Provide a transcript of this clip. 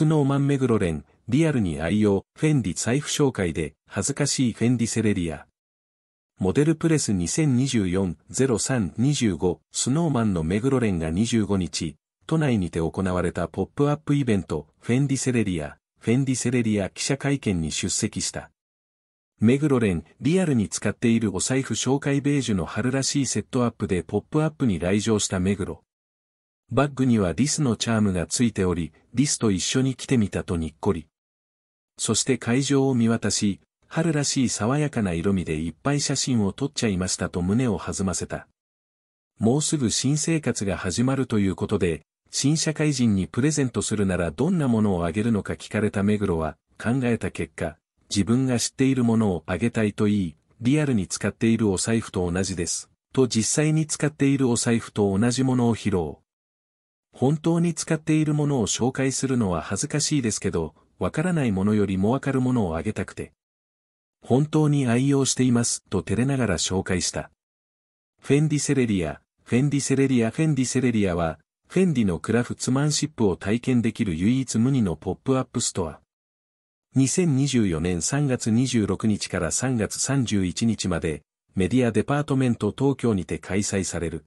スノーマンメグロレン、リアルに愛用、フェンディ財布紹介で、恥ずかしいフェンディセレリア。モデルプレス2024-0325、スノーマンのメグロレンが25日、都内にて行われたポップアップイベント、フェンディセレリア、フェンディセレリア記者会見に出席した。メグロレン、リアルに使っているお財布紹介ベージュの春らしいセットアップでポップアップに来場したメグロ。バッグにはリスのチャームがついており、リスと一緒に来てみたとにっこり。そして会場を見渡し、春らしい爽やかな色味でいっぱい写真を撮っちゃいましたと胸を弾ませた。もうすぐ新生活が始まるということで、新社会人にプレゼントするならどんなものをあげるのか聞かれた目黒は、考えた結果、自分が知っているものをあげたいと言い、リアルに使っているお財布と同じです。と実際に使っているお財布と同じものを披露。本当に使っているものを紹介するのは恥ずかしいですけど、わからないものよりもわかるものをあげたくて。本当に愛用しています、と照れながら紹介した。フェンディセレリア、フェンディセレリア、フェンディセレリアは、フェンディのクラフツマンシップを体験できる唯一無二のポップアップストア。2024年3月26日から3月31日まで、メディアデパートメント東京にて開催される。